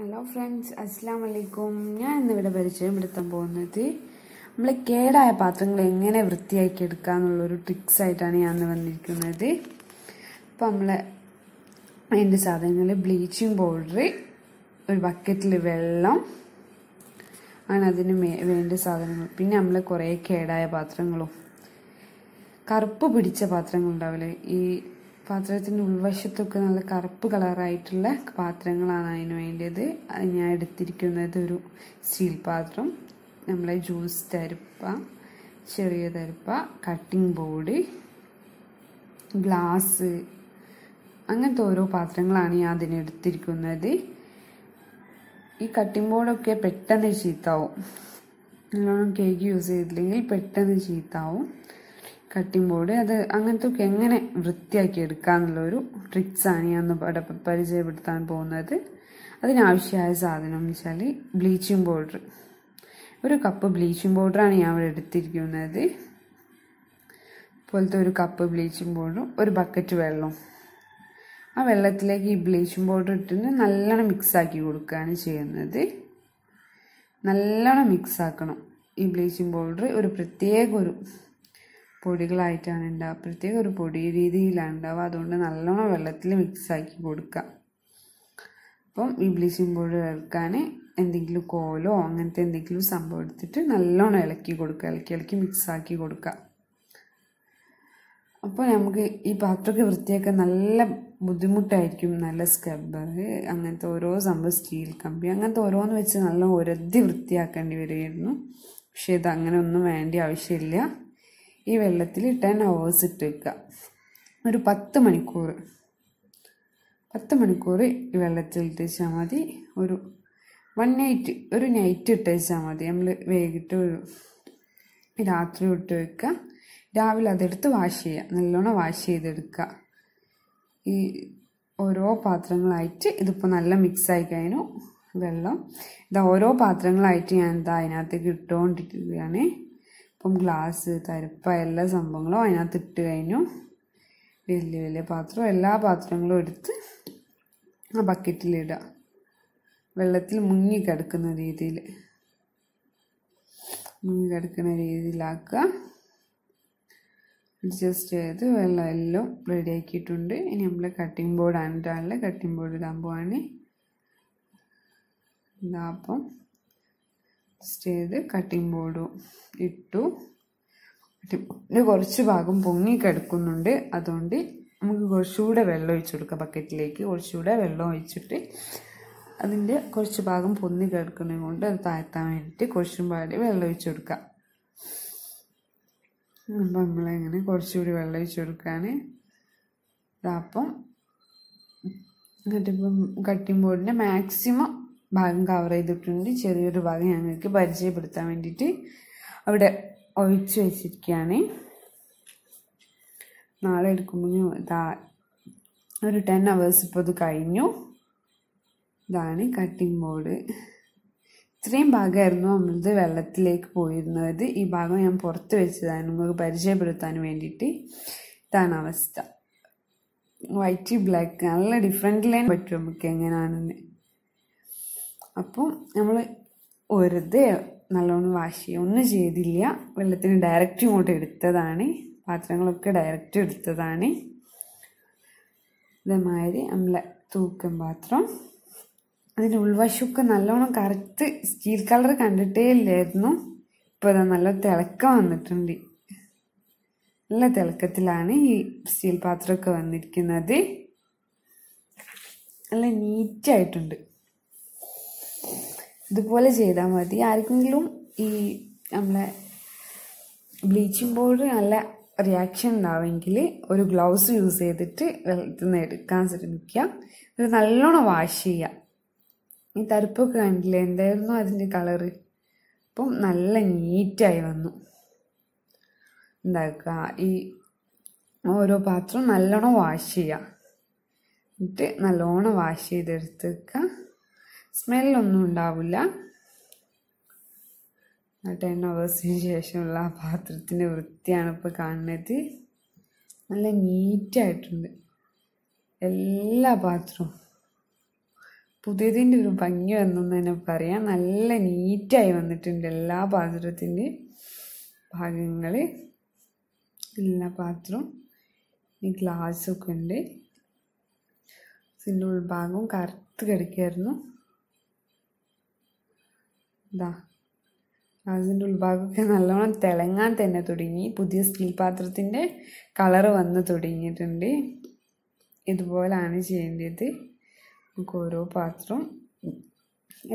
hello friends അസ്സാം വലൈക്കും ഞാൻ ഇന്നിവിടെ പരിചയപ്പെടുത്താൻ പോകുന്നത് നമ്മൾ കേടായ പാത്രങ്ങൾ എങ്ങനെ വൃത്തിയാക്കി എടുക്കുക എന്നുള്ളൊരു ട്രിക്സ് ആയിട്ടാണ് ഞാൻ വന്നിരിക്കുന്നത് ഇപ്പം നമ്മൾ അതിൻ്റെ സാധനങ്ങൾ ബ്ലീച്ചിങ് പൗഡർ ഒരു ബക്കറ്റിൽ വെള്ളം ആണ് അതിന് വേണ്ട സാധനങ്ങൾ പിന്നെ നമ്മൾ കുറേ കേടായ പാത്രങ്ങളും കറുപ്പ് പിടിച്ച പാത്രങ്ങളുണ്ടാവില്ലേ ഈ പാത്രത്തിൻ്റെ ഉൾവശത്തൊക്കെ നല്ല കറുപ്പ് കളറായിട്ടുള്ള പാത്രങ്ങളാണ് അതിന് വേണ്ടത് ഞാൻ എടുത്തിരിക്കുന്നത് ഒരു സ്റ്റീൽ പാത്രം നമ്മളെ ജ്യൂസ് തരുപ്പ ചെറിയ തരുപ്പ കട്ടിംഗ് ബോർഡ് ഗ്ലാസ് അങ്ങനത്തെ ഓരോ പാത്രങ്ങളാണ് ഞാൻ അതിനെടുത്തിരിക്കുന്നത് ഈ കട്ടിംഗ് ബോർഡൊക്കെ പെട്ടെന്ന് ചീത്താവും നല്ലോണം കേക്ക് യൂസ് ചെയ്തില്ലെങ്കിൽ പെട്ടെന്ന് ചീത്താവും കട്ടിംഗ് ബോർഡ് അത് അങ്ങനത്തെ ഒക്കെ എങ്ങനെ വൃത്തിയാക്കി ട്രിക്സ് ട്രിക്സാണ് ഞാൻ ഇവിടെ പരിചയപ്പെടുത്താൻ പോകുന്നത് അതിനാവശ്യമായ സാധനം എന്ന് വെച്ചാൽ ബ്ലീച്ചിങ് പൗഡർ ഒരു കപ്പ് ബ്ലീച്ചിങ് പൗഡറാണ് ഞാൻ ഇവിടെ എടുത്തിരിക്കുന്നത് പോലത്തെ ഒരു കപ്പ് ബ്ലീച്ചിങ് പൗഡറും ഒരു ബക്കറ്റ് വെള്ളവും ആ വെള്ളത്തിലേക്ക് ഈ ബ്ലീച്ചിങ് പൗഡർ ഇട്ടിട്ട് നല്ലോണം മിക്സാക്കി കൊടുക്കുകയാണ് ചെയ്യുന്നത് നല്ലോണം മിക്സാക്കണം ഈ ബ്ലീച്ചിങ് പൗഡർ ഒരു പ്രത്യേക ഒരു പൊടികളായിട്ടാണ് ഉണ്ടാവുക പ്രത്യേക ഒരു പൊടി രീതിയിലാണ് ഉണ്ടാവുക അതുകൊണ്ട് നല്ലോണം വെള്ളത്തിൽ മിക്സാക്കി കൊടുക്കുക അപ്പം ഈ ബ്ലീച്ചിങ് പൗഡർ ഇളക്കാൻ എന്തെങ്കിലും കോലോ അങ്ങനത്തെ എന്തെങ്കിലും സംഭവം എടുത്തിട്ട് നല്ലോണം ഇളക്കി കൊടുക്കുക ഇളക്കി ഇളക്കി മിക്സാക്കി കൊടുക്കുക അപ്പോൾ നമുക്ക് ഈ പാത്രമൊക്കെ വൃത്തിയാക്കാൻ നല്ല ബുദ്ധിമുട്ടായിരിക്കും നല്ല സ്ക്രബ് അങ്ങനത്തെ ഓരോ സംഭവം സ്റ്റീൽ കമ്പി അങ്ങനത്തെ ഓരോന്ന് വെച്ച് നല്ല ഒരതി വൃത്തിയാക്കേണ്ടി വരികയായിരുന്നു പക്ഷേ ഇത് അങ്ങനെ ഒന്നും വേണ്ട ആവശ്യമില്ല ഈ വെള്ളത്തിൽ ടെൻ അവേഴ്സ് ഇട്ട് വെക്കുക ഒരു പത്ത് മണിക്കൂർ പത്ത് മണിക്കൂർ ഈ വെള്ളത്തിൽ ഇട്ട് വെച്ചാൽ മതി ഒരു വൺ നൈറ്റ് ഒരു നൈറ്റ് ഇട്ട് വെച്ചാൽ മതി നമ്മൾ വൈകിട്ട് ഒരു രാത്രി ഇട്ട് വെക്കുക രാവിലെ അതെടുത്ത് വാഷ് ചെയ്യുക നല്ലോണം വാഷ് ചെയ്തെടുക്കുക ഈ ഓരോ പാത്രങ്ങളായിട്ട് ഇതിപ്പോൾ നല്ല മിക്സ് ആയി കഴിഞ്ഞു വെള്ളം ഇത് ഓരോ പാത്രങ്ങളായിട്ട് ഞാൻ എന്താ അതിനകത്തേക്ക് ഇട്ടുകൊണ്ടിരിക്കുകയാണ് ഇപ്പം ഗ്ലാസ് തരപ്പ എല്ലാ സംഭവങ്ങളും അതിനകത്ത് ഇട്ട് കഴിഞ്ഞു വലിയ വലിയ പാത്രം എല്ലാ പാത്രങ്ങളും എടുത്ത് ആ ബക്കറ്റിലിടുക വെള്ളത്തിൽ മുങ്ങി കിടക്കുന്ന രീതിയിൽ മുങ്ങി കിടക്കുന്ന രീതിയിലാക്കുക അഡ്ജസ്റ്റ് ചെയ്ത് വെള്ളം എല്ലാം റെഡിയാക്കിയിട്ടുണ്ട് ഇനി നമ്മൾ കട്ടിംഗ് ബോർഡ് ആണ് കട്ടിംഗ് ബോർഡ് ഇടാൻ പോവാണ് ഇതാ അപ്പം ചെയ്ത് കട്ടിംഗ് ബോർഡ് ഇട്ടു പിന്നെ കുറച്ച് ഭാഗം പൊങ്ങി കിടക്കുന്നുണ്ട് അതുകൊണ്ട് നമുക്ക് കുറച്ചുകൂടെ വെള്ളം ഒഴിച്ചു കൊടുക്കാം ബക്കറ്റിലേക്ക് കുറച്ചുകൂടെ വെള്ളം ഒഴിച്ചിട്ട് അതിൻ്റെ കുറച്ച് ഭാഗം പൊന്നി കിടക്കുന്നത് കൊണ്ട് അത് താഴ്ത്താൻ വേണ്ടിയിട്ട് കുറച്ചും പാടി വെള്ളം ഒഴിച്ചു കൊടുക്കാം അപ്പം നമ്മളെങ്ങനെ കുറച്ചുകൂടി വെള്ളം ഒഴിച്ചു കൊടുക്കാൻ അപ്പം എന്നിട്ടിപ്പം കട്ടിംഗ് ബോർഡിൻ്റെ മാക്സിമം ഭാഗം കവർ ചെയ്തിട്ടുണ്ട് ചെറിയൊരു ഭാഗം ഞങ്ങൾക്ക് പരിചയപ്പെടുത്താൻ വേണ്ടിയിട്ട് അവിടെ ഒഴിച്ച് വെച്ചിരിക്കുകയാണ് നാളെ എടുക്കുമ്പോൾ ഇതാ ഒരു ടെൻ അവേഴ്സ് ഇപ്പോൾ ഇത് കഴിഞ്ഞു ഇതാണ് കട്ടിംഗ് ബോർഡ് ഇത്രയും ഭാഗമായിരുന്നു നമ്മളിത് വെള്ളത്തിലേക്ക് പോയിരുന്നത് ഈ ഭാഗം ഞാൻ പുറത്ത് വെച്ചതാണ് നിങ്ങൾക്ക് പരിചയപ്പെടുത്താൻ വേണ്ടിയിട്ട് ഇതാണ് അവസ്ഥ വൈറ്റ് ബ്ലാക്ക് നല്ല ഡിഫറെൻ്റ് ലൈൻ പറ്റും നമുക്ക് എങ്ങനെയാണെന്ന് അപ്പോൾ നമ്മൾ വെറുതെ നല്ലോണം വാഷ് ചെയ്യുക ഒന്നും ചെയ്തില്ല വെള്ളത്തിന് ഡയറക്റ്റ് ഇങ്ങോട്ട് എടുത്തതാണ് പാത്രങ്ങളൊക്കെ ഡയറക്റ്റ് എടുത്തതാണ് ഇതേമാതിരി നമ്മളെ തൂക്കം പാത്രം അതിൻ്റെ ഉൾവശമൊക്കെ നല്ലോണം കറുത്ത് സ്റ്റീൽ കളർ കണ്ടിട്ടേ ഇല്ലായിരുന്നു ഇപ്പോൾ അത് നല്ല തിളക്കം വന്നിട്ടുണ്ട് നല്ല തിളക്കത്തിലാണ് ഈ സ്റ്റീൽ പാത്രമൊക്കെ വന്നിരിക്കുന്നത് നല്ല നീറ്റായിട്ടുണ്ട് ഇതുപോലെ ചെയ്താൽ മതി ആർക്കെങ്കിലും ഈ നമ്മളെ ബ്ലീച്ചിങ് പൗഡർ നല്ല റിയാക്ഷൻ ഉണ്ടാവുമെങ്കിൽ ഒരു ഗ്ലൗസ് യൂസ് ചെയ്തിട്ട് വെള്ളത്തിൽ നിന്ന് എടുക്കാൻ ശ്രമിക്കുക ഒരു നല്ലോണം വാഷ് ചെയ്യുക ഈ തരുപ്പൊക്കെ കണ്ടില്ലേ എന്തായിരുന്നു അതിൻ്റെ കളറ് അപ്പം നല്ല നീറ്റായി വന്നു എന്താക്കുക ഈ ഓരോ പാത്രവും നല്ലോണം വാഷ് ചെയ്യുക എന്നിട്ട് നല്ലോണം വാഷ് ചെയ്തെടുത്തേക്കുക സ്മെല്ലൊന്നും ഉണ്ടാവില്ല ടെൻ അവേഴ്സിന് ശേഷമുള്ള ആ പാത്രത്തിൻ്റെ വൃത്തിയാണ് ഇപ്പോൾ കാണുന്നത് നല്ല നീറ്റായിട്ടുണ്ട് എല്ലാ പാത്രവും പുതിയതിൻ്റെ ഒരു ഭംഗി വന്നെന്ന് തന്നെ പറയാം നല്ല നീറ്റായി വന്നിട്ടുണ്ട് എല്ലാ പാത്രത്തിൻ്റെ ഭാഗങ്ങൾ എല്ലാ പാത്രവും ഈ ഗ്ലാസ്സൊക്കെ ഉണ്ട് ഇതിൻ്റെ ഉൾഭാഗം കറുത്ത് കിടക്കുകയായിരുന്നു ഇതാ അതിൻ്റെ ഉൾഭാഗമൊക്കെ നല്ലോണം തിളങ്ങാൻ തന്നെ തുടങ്ങി പുതിയ സ്റ്റീൽ പാത്രത്തിൻ്റെ കളറ് വന്ന് തുടങ്ങിയിട്ടുണ്ട് ഇതുപോലാണ് ചെയ്യേണ്ടത് നമുക്ക് ഓരോ പാത്രവും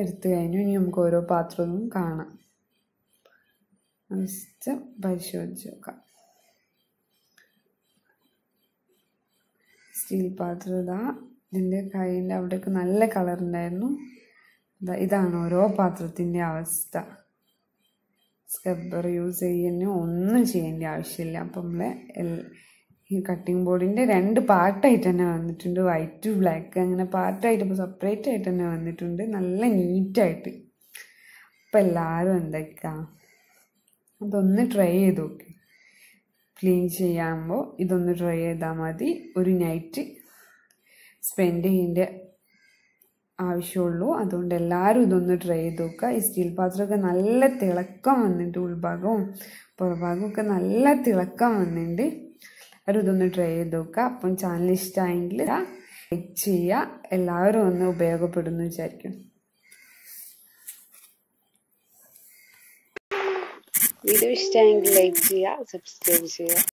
എടുത്തു കഴിഞ്ഞു ഇനി നമുക്ക് ഓരോ പാത്രവും കാണാം ജസ്റ്റ് പരിശോധിച്ച് നോക്കാം സ്റ്റീൽ പാത്രം ഇതാ ഇതിൻ്റെ കൈൻ്റെ അവിടെയൊക്കെ നല്ല കളറുണ്ടായിരുന്നു ഇതാണ് ഓരോ പാത്രത്തിൻ്റെ അവസ്ഥ സ്ക്രബ്ബർ യൂസ് ചെയ്യുന്ന ഒന്നും ചെയ്യേണ്ട ആവശ്യമില്ല അപ്പം നമ്മളെ ഈ കട്ടിംഗ് ബോർഡിൻ്റെ രണ്ട് പാർട്ടായിട്ട് തന്നെ വന്നിട്ടുണ്ട് വൈറ്റ് ബ്ലാക്ക് അങ്ങനെ പാർട്ടായിട്ട് ഇപ്പോൾ സെപ്പറേറ്റ് ആയിട്ട് തന്നെ വന്നിട്ടുണ്ട് നല്ല നീറ്റായിട്ട് അപ്പം എല്ലാവരും എന്തൊക്കെയാ അതൊന്ന് ട്രൈ ചെയ്ത് നോക്കി ക്ലീൻ ചെയ്യാകുമ്പോൾ ഇതൊന്ന് ട്രൈ ചെയ്താൽ മതി ഒരു നൈറ്റ് സ്പെൻഡ് ചെയ്യേണ്ട ആവശ്യമുള്ളൂ അതുകൊണ്ട് എല്ലാവരും ഇതൊന്ന് ട്രൈ ചെയ്ത് നോക്കുക ഈ സ്റ്റീൽ പാത്രമൊക്കെ നല്ല തിളക്കം വന്നിട്ട് ഉൾഭാഗവും പുറഭാഗമൊക്കെ നല്ല തിളക്കം വന്നിട്ടുണ്ട് എല്ലാവരും ഇതൊന്ന് ട്രൈ ചെയ്ത് നോക്കുക അപ്പം ചാനൽ ഇഷ്ടമായെങ്കിൽ ലൈക്ക് ചെയ്യുക എല്ലാവരും ഒന്ന് ഉപയോഗപ്പെടുന്നു വിചാരിക്കും വീഡിയോ ഇഷ്ടമായെങ്കിൽ ലൈക്ക് ചെയ്യുക സബ്സ്ക്രൈബ് ചെയ്യുക